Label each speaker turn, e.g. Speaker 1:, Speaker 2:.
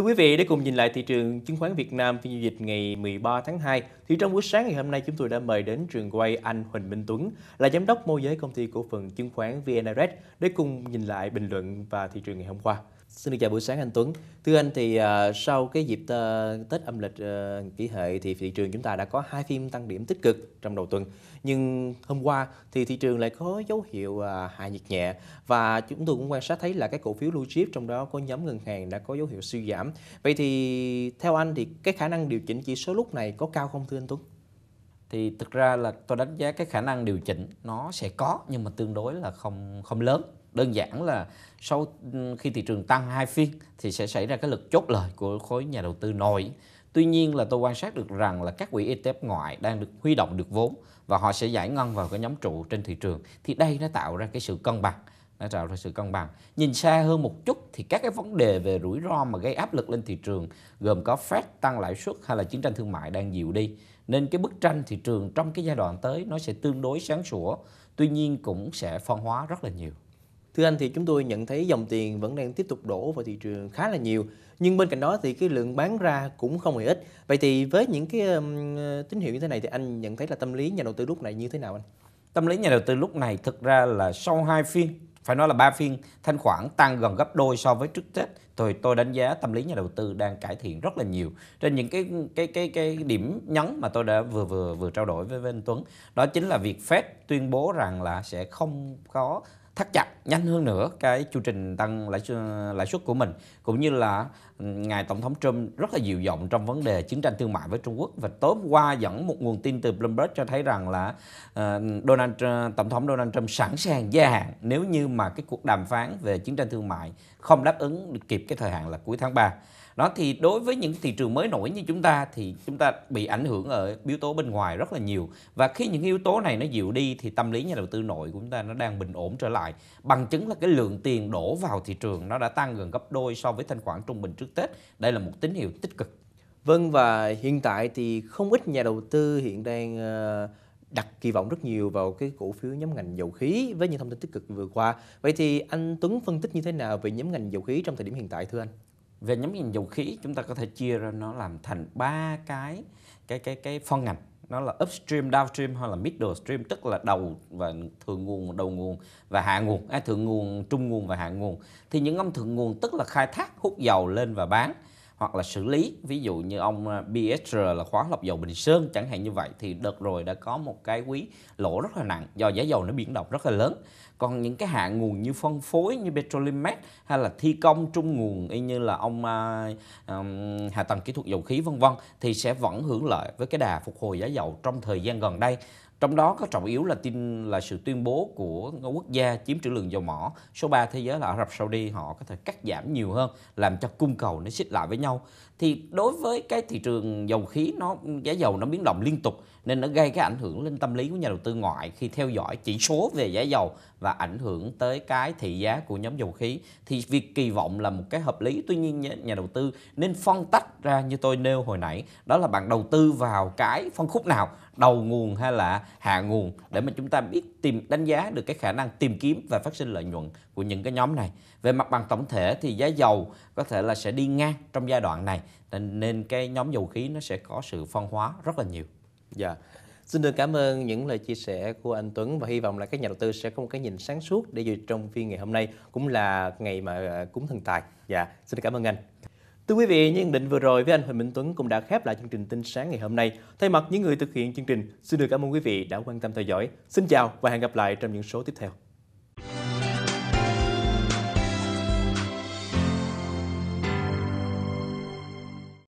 Speaker 1: Thưa quý vị, để cùng nhìn lại thị trường chứng khoán Việt Nam phiên giao dịch ngày 13 tháng 2, thì trong buổi sáng ngày hôm nay chúng tôi đã mời đến trường quay anh Huỳnh Minh Tuấn là giám đốc môi giới công ty cổ phần chứng khoán VN để cùng nhìn lại bình luận và thị trường ngày hôm qua. Xin được chào buổi sáng anh Tuấn. Thưa anh thì uh, sau cái dịp uh, Tết âm lịch uh, kỷ hợi thì thị trường chúng ta đã có hai phim tăng điểm tích cực trong đầu tuần. Nhưng hôm qua thì thị trường lại có dấu hiệu uh, hạ nhiệt nhẹ và chúng tôi cũng quan sát thấy là các cổ phiếu blue chip trong đó có nhóm ngân hàng đã có dấu hiệu suy giảm. Vậy thì theo anh thì cái khả năng điều chỉnh chỉ số lúc này có cao không thưa anh Tuấn? Thì thực ra là tôi đánh giá
Speaker 2: cái khả năng điều chỉnh nó sẽ có nhưng mà tương đối là không không lớn đơn giản là sau ừ, khi thị trường tăng hai phiên thì sẽ xảy ra cái lực chốt lời của khối nhà đầu tư nội Tuy nhiên là tôi quan sát được rằng là các quỹ ETF ngoại đang được huy động được vốn và họ sẽ giải ngân vào cái nhóm trụ trên thị trường thì đây nó tạo ra cái sự cân bằng nó tạo ra sự cân bằng nhìn xa hơn một chút thì các cái vấn đề về rủi ro mà gây áp lực lên thị trường gồm có Fed tăng lãi suất hay là chiến tranh thương mại đang dịu đi nên cái bức tranh thị trường trong cái giai đoạn tới nó sẽ
Speaker 1: tương đối sáng sủa tuy nhiên cũng sẽ phân hóa rất là nhiều Thưa anh thì chúng tôi nhận thấy dòng tiền vẫn đang tiếp tục đổ vào thị trường khá là nhiều nhưng bên cạnh đó thì cái lượng bán ra cũng không hề ít. Vậy thì với những cái tín hiệu như thế này thì anh nhận thấy là tâm lý nhà đầu tư lúc này như thế nào anh?
Speaker 2: Tâm lý nhà đầu tư lúc này thực ra là sau hai phiên phải nói là ba phiên thanh khoản tăng gần gấp đôi so với trước Tết thì tôi đánh giá tâm lý nhà đầu tư đang cải thiện rất là nhiều trên những cái cái cái cái điểm nhấn mà tôi đã vừa vừa vừa trao đổi với, với anh Tuấn đó chính là việc Fed tuyên bố rằng là sẽ không có thắt chặt nhanh hơn nữa cái chu trình tăng lãi lãi suất của mình cũng như là ừ, ngài tổng thống Trump rất là dịu giọng trong vấn đề chiến tranh thương mại với Trung Quốc và tối qua dẫn một nguồn tin từ Bloomberg cho thấy rằng là uh, Donald Trump, tổng thống Donald Trump sẵn sàng gia hạn nếu như mà cái cuộc đàm phán về chiến tranh thương mại không đáp ứng được kịp cái thời hạn là cuối tháng 3 đó thì đối với những thị trường mới nổi như chúng ta thì chúng ta bị ảnh hưởng ở yếu tố bên ngoài rất là nhiều và khi những yếu tố này nó dịu đi thì tâm lý nhà đầu tư nội của chúng ta nó đang bình ổn trở lại bằng chứng là cái lượng tiền đổ vào thị trường nó đã tăng gần gấp đôi so với thanh khoản trung bình trước Tết đây là một tín hiệu tích cực
Speaker 1: vâng và hiện tại thì không ít nhà đầu tư hiện đang ờ, đặt kỳ vọng rất nhiều vào cái cổ phiếu nhóm ngành dầu khí với những thông tin tích cực vừa qua. Vậy thì anh Tuấn phân tích như thế nào về nhóm ngành dầu khí trong thời điểm hiện tại thưa anh? về nhóm ngành dầu khí chúng ta có thể chia ra nó làm
Speaker 2: thành ba cái cái cái cái phân ngành nó là upstream, downstream hay là middle stream tức là đầu và thượng nguồn, đầu nguồn và hạ nguồn, à, thượng nguồn, trung nguồn và hạ nguồn. Thì những ông thượng nguồn tức là khai thác, hút dầu lên và bán hoặc là xử lý ví dụ như ông BSR ờ, là khóa lọc dầu Bình Sơn chẳng hạn như vậy thì đợt rồi đã có một cái quý lỗ rất là nặng do giá dầu nó biến động rất là lớn còn những cái hạng nguồn như phân phối như Petrolimex hay là thi công trung nguồn y như là ông à, à, hạ tầng kỹ thuật dầu khí vân vân thì sẽ vẫn hưởng lợi với cái đà phục hồi giá dầu trong thời gian gần đây trong đó có trọng yếu là tin là sự tuyên bố của quốc gia chiếm trữ lượng dầu mỏ số 3 thế giới là Ả Rập Saudi họ có thể cắt giảm nhiều hơn làm cho cung cầu nó xích lại với nhau. Thì đối với cái thị trường dầu khí nó giá dầu nó biến động liên tục nên nó gây cái ảnh hưởng lên tâm lý của nhà đầu tư ngoại khi theo dõi chỉ số về giá dầu và ảnh hưởng tới cái thị giá của nhóm dầu khí thì việc kỳ vọng là một cái hợp lý tuy nhiên nhà đầu tư nên phân tách ra như tôi nêu hồi nãy đó là bạn đầu tư vào cái phân khúc nào đầu nguồn hay là hạ nguồn để mà chúng ta biết tìm đánh giá được cái khả năng tìm kiếm và phát sinh lợi nhuận của những cái nhóm này. Về mặt bằng tổng thể thì giá dầu có thể là sẽ đi ngang trong giai đoạn này nên cái
Speaker 1: nhóm dầu khí nó sẽ có sự phân hóa rất là nhiều. Dạ. Yeah. Xin được cảm ơn những lời chia sẻ của anh Tuấn và hy vọng là các nhà đầu tư sẽ có một cái nhìn sáng suốt để dù trong phiên ngày hôm nay cũng là ngày mà ờ, cúng thần tài. Dạ, xin được cảm ơn anh. Thưa quý vị, những nhận định vừa rồi với anh Huỳnh Minh Tuấn cũng đã khép lại chương trình tin sáng ngày hôm nay. Thay mặt những người thực hiện chương trình, xin được cảm ơn quý vị đã quan tâm theo dõi. Xin chào và hẹn gặp lại trong những số tiếp theo.